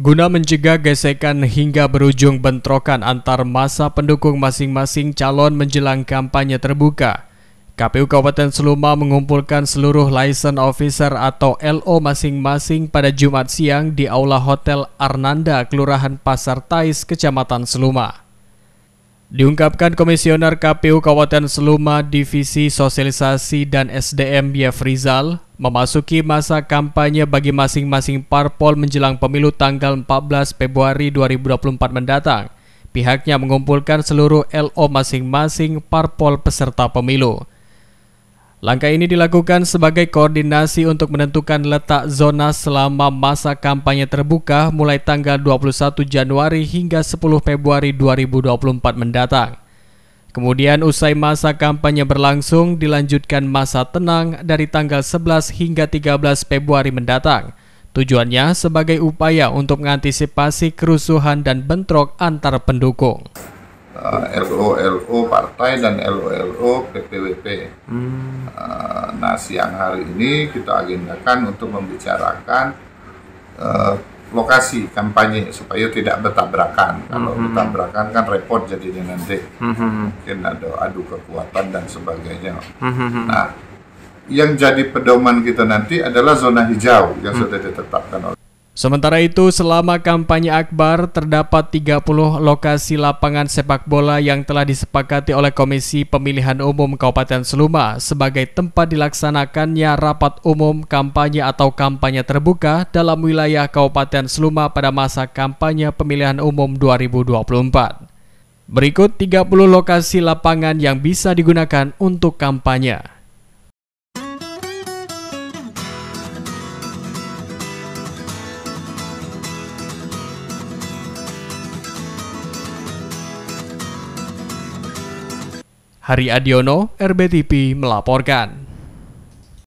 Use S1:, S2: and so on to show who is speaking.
S1: Guna mencegah gesekan hingga berujung bentrokan antar masa pendukung masing-masing calon menjelang kampanye terbuka, KPU Kabupaten Seluma mengumpulkan seluruh license officer atau LO masing-masing pada Jumat siang di Aula Hotel Arnanda, Kelurahan Pasar Tais, Kecamatan Seluma. Diungkapkan Komisioner KPU Kabupaten Seluma Divisi Sosialisasi dan SDM Yef Rizal, memasuki masa kampanye bagi masing-masing parpol menjelang pemilu tanggal 14 Februari 2024 mendatang. Pihaknya mengumpulkan seluruh LO masing-masing parpol peserta pemilu. Langkah ini dilakukan sebagai koordinasi untuk menentukan letak zona selama masa kampanye terbuka mulai tanggal 21 Januari hingga 10 Februari 2024 mendatang. Kemudian usai masa kampanye berlangsung dilanjutkan masa tenang dari tanggal 11 hingga 13 Februari mendatang. Tujuannya sebagai upaya untuk mengantisipasi kerusuhan dan bentrok antar pendukung uh,
S2: eh, LO LO partai dan LO LO PPWP. Hmm. Uh, nah siang hari ini kita agendakan untuk membicarakan uh, lokasi kampanye supaya tidak bertabrakan. Kalau hmm. bertabrakan kan repot jadinya nanti
S1: hmm, hmm, -hmm.
S2: mungkin ada adu kekuatan dan sebagainya.
S1: -hmm. Nah,
S2: yang jadi pedoman kita nanti adalah zona hijau yang -hmm. sudah ditetapkan oleh
S1: Sementara itu, selama kampanye Akbar, terdapat 30 lokasi lapangan sepak bola yang telah disepakati oleh Komisi Pemilihan Umum Kabupaten Seluma sebagai tempat dilaksanakannya rapat umum kampanye atau kampanye terbuka dalam wilayah Kabupaten Seluma pada masa kampanye pemilihan umum 2024. Berikut 30 lokasi lapangan yang bisa digunakan untuk kampanye. Hari Adiono, RBTP melaporkan.